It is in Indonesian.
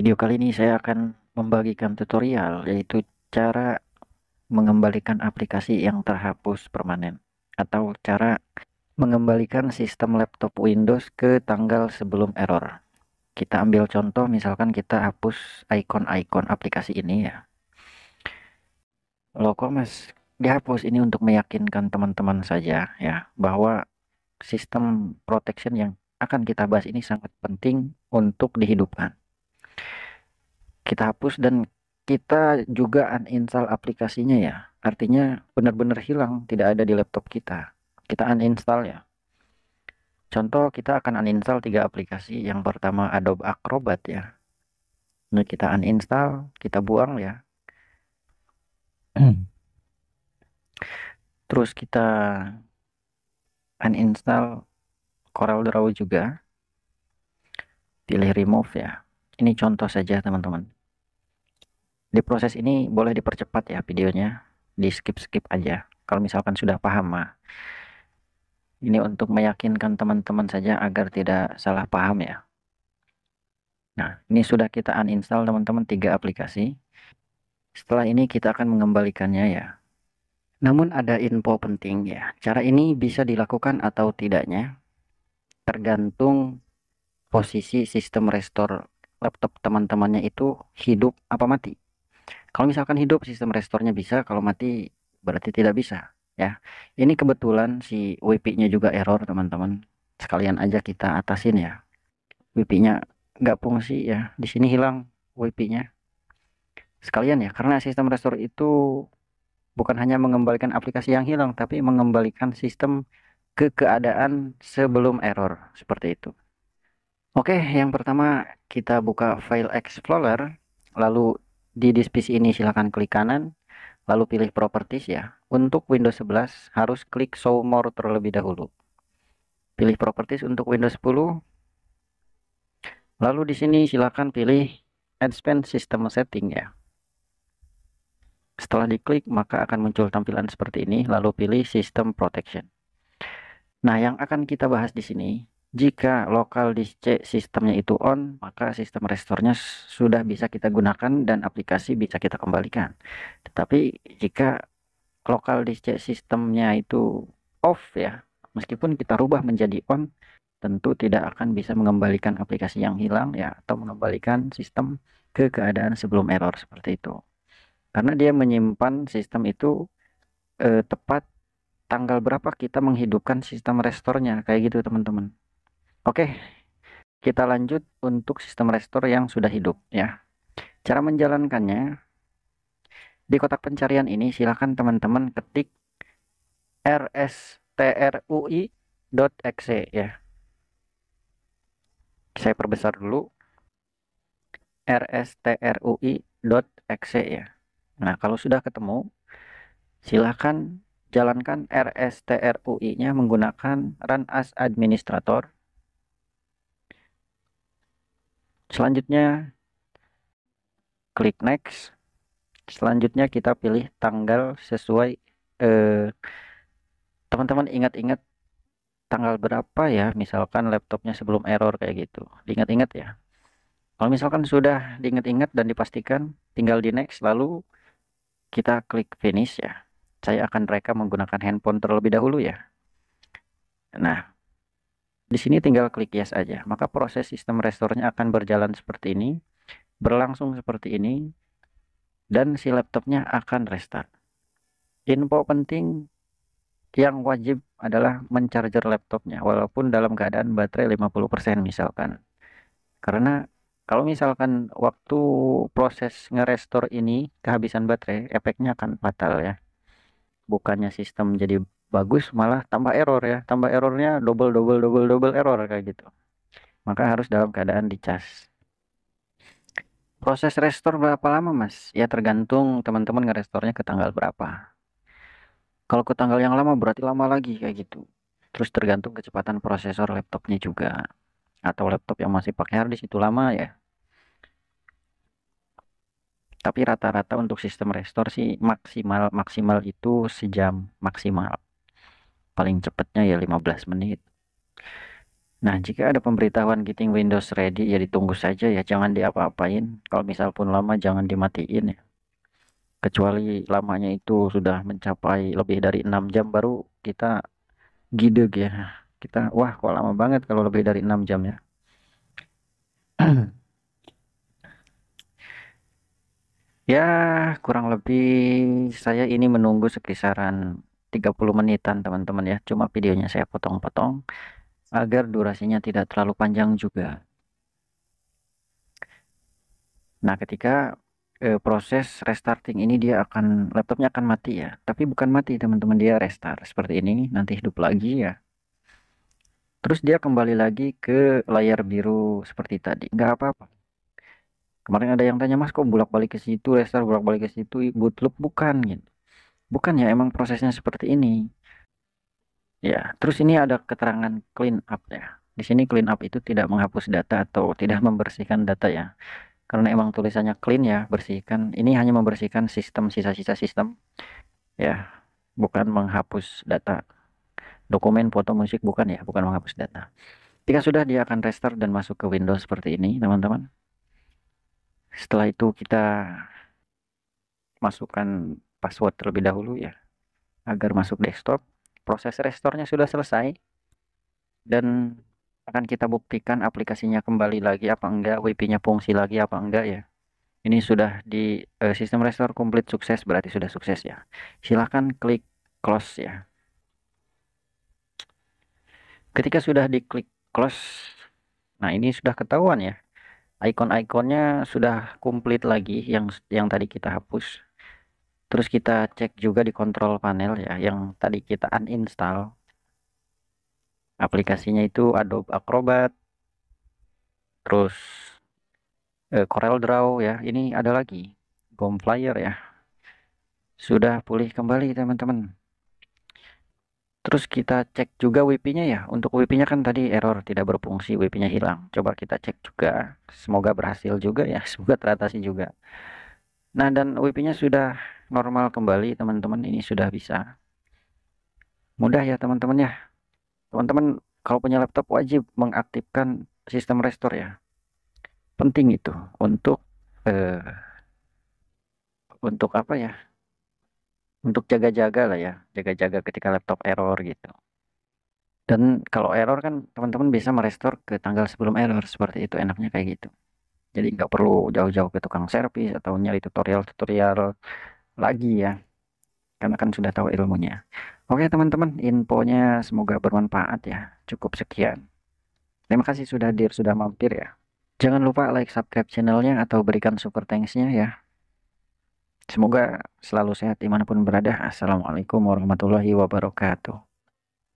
Video kali ini saya akan membagikan tutorial yaitu cara mengembalikan aplikasi yang terhapus permanen atau cara mengembalikan sistem laptop Windows ke tanggal sebelum error. Kita ambil contoh misalkan kita hapus icon-icon aplikasi ini ya. Loh kok mas dihapus ini untuk meyakinkan teman-teman saja ya bahwa sistem protection yang akan kita bahas ini sangat penting untuk dihidupkan kita hapus dan kita juga uninstall aplikasinya ya. Artinya benar-benar hilang, tidak ada di laptop kita. Kita uninstall ya. Contoh kita akan uninstall tiga aplikasi. Yang pertama Adobe Acrobat ya. Nah, kita uninstall, kita buang ya. Terus kita uninstall Corel Draw juga. Pilih remove ya. Ini contoh saja teman-teman di proses ini boleh dipercepat ya videonya di skip-skip aja kalau misalkan sudah paham mah ini untuk meyakinkan teman-teman saja agar tidak salah paham ya nah ini sudah kita uninstall teman-teman tiga aplikasi setelah ini kita akan mengembalikannya ya namun ada info penting ya cara ini bisa dilakukan atau tidaknya tergantung posisi sistem restore laptop teman-temannya itu hidup apa mati kalau misalkan hidup sistem restornya bisa, kalau mati berarti tidak bisa ya. Ini kebetulan si WP-nya juga error teman-teman. Sekalian aja kita atasin ya. WP-nya nggak fungsi ya. Di sini hilang WP-nya. Sekalian ya, karena sistem restore itu bukan hanya mengembalikan aplikasi yang hilang, tapi mengembalikan sistem ke keadaan sebelum error seperti itu. Oke, yang pertama kita buka file Explorer, lalu di disk ini silahkan klik kanan lalu pilih properties ya untuk Windows 11 harus klik show more terlebih dahulu pilih properties untuk Windows 10 lalu di sini silahkan pilih advanced system setting ya setelah diklik maka akan muncul tampilan seperti ini lalu pilih system protection nah yang akan kita bahas di sini jika lokal disk C sistemnya itu on, maka sistem restornya sudah bisa kita gunakan dan aplikasi bisa kita kembalikan. Tetapi jika lokal disk C sistemnya itu off ya, meskipun kita rubah menjadi on, tentu tidak akan bisa mengembalikan aplikasi yang hilang ya atau mengembalikan sistem ke keadaan sebelum error seperti itu. Karena dia menyimpan sistem itu eh, tepat tanggal berapa kita menghidupkan sistem restornya kayak gitu teman-teman. Oke, kita lanjut untuk sistem restore yang sudah hidup ya. Cara menjalankannya di kotak pencarian ini silahkan teman-teman ketik rstrui.exe ya. Saya perbesar dulu rstrui.exe ya. Nah, kalau sudah ketemu silahkan jalankan rstrui-nya menggunakan run as administrator selanjutnya klik next selanjutnya kita pilih tanggal sesuai eh, teman-teman eh, ingat-ingat tanggal berapa ya misalkan laptopnya sebelum error kayak gitu ingat ingat ya kalau misalkan sudah diingat-ingat dan dipastikan tinggal di next lalu kita klik finish ya saya akan rekam menggunakan handphone terlebih dahulu ya nah di sini tinggal klik yes aja. Maka proses sistem restore-nya akan berjalan seperti ini, berlangsung seperti ini, dan si laptopnya akan restart. Info penting yang wajib adalah mencharger laptopnya walaupun dalam keadaan baterai 50% misalkan karena kalau misalkan waktu proses ngerestore ini kehabisan baterai efeknya akan fatal ya bukannya sistem jadi bagus malah tambah error ya tambah errornya double double double double error kayak gitu maka harus dalam keadaan dicas proses restore berapa lama mas ya tergantung teman-teman ngerestornya ke tanggal berapa kalau ke tanggal yang lama berarti lama lagi kayak gitu terus tergantung kecepatan prosesor laptopnya juga atau laptop yang masih pakai harddisk itu lama ya tapi rata-rata untuk sistem restore sih maksimal maksimal itu sejam maksimal paling cepatnya ya 15 menit. Nah, jika ada pemberitahuan getting Windows ready, ya ditunggu saja ya, jangan diapa-apain. Kalau misal pun lama, jangan dimatiin ya. Kecuali lamanya itu sudah mencapai lebih dari 6 jam, baru kita gede ya. Kita, wah kok lama banget kalau lebih dari 6 jam ya. ya, kurang lebih saya ini menunggu sekisaran 30 menitan teman-teman ya cuma videonya saya potong-potong agar durasinya tidak terlalu panjang juga nah ketika eh, proses restarting ini dia akan laptopnya akan mati ya tapi bukan mati teman-teman dia restart seperti ini nanti hidup lagi ya terus dia kembali lagi ke layar biru seperti tadi nggak apa-apa kemarin ada yang tanya mas kok bolak-balik ke situ restart bolak-balik ke situ bootloop bukan gitu bukan ya emang prosesnya seperti ini ya terus ini ada keterangan clean up ya di sini clean up itu tidak menghapus data atau tidak membersihkan data ya karena emang tulisannya clean ya bersihkan ini hanya membersihkan sistem sisa-sisa sistem ya bukan menghapus data dokumen foto musik bukan ya bukan menghapus data jika sudah dia akan restart dan masuk ke Windows seperti ini teman-teman setelah itu kita masukkan password terlebih dahulu ya agar masuk desktop proses restornya sudah selesai dan akan kita buktikan aplikasinya kembali lagi apa enggak WP-nya fungsi lagi apa enggak ya ini sudah di uh, sistem restore komplit sukses berarti sudah sukses ya silahkan klik close ya ketika sudah diklik close nah ini sudah ketahuan ya icon ikonnya sudah komplit lagi yang yang tadi kita hapus terus kita cek juga di kontrol panel ya yang tadi kita uninstall aplikasinya itu Adobe Acrobat terus eh, Corel Draw ya ini ada lagi Gomflyer ya sudah pulih kembali teman-teman terus kita cek juga WP-nya ya untuk WP-nya kan tadi error tidak berfungsi WP-nya hilang coba kita cek juga semoga berhasil juga ya semoga teratasi juga nah dan WP-nya sudah normal kembali teman-teman ini sudah bisa mudah ya teman-teman ya teman-teman kalau punya laptop wajib mengaktifkan sistem restore ya penting itu untuk eh, untuk apa ya untuk jaga-jaga lah ya jaga-jaga ketika laptop error gitu dan kalau error kan teman-teman bisa merestore ke tanggal sebelum error seperti itu enaknya kayak gitu jadi nggak perlu jauh-jauh ke tukang servis atau nyari tutorial-tutorial lagi ya karena kan sudah tahu ilmunya oke teman-teman infonya semoga bermanfaat ya cukup sekian terima kasih sudah hadir sudah mampir ya jangan lupa like subscribe channelnya atau berikan super thanksnya ya semoga selalu sehat dimanapun berada assalamualaikum warahmatullahi wabarakatuh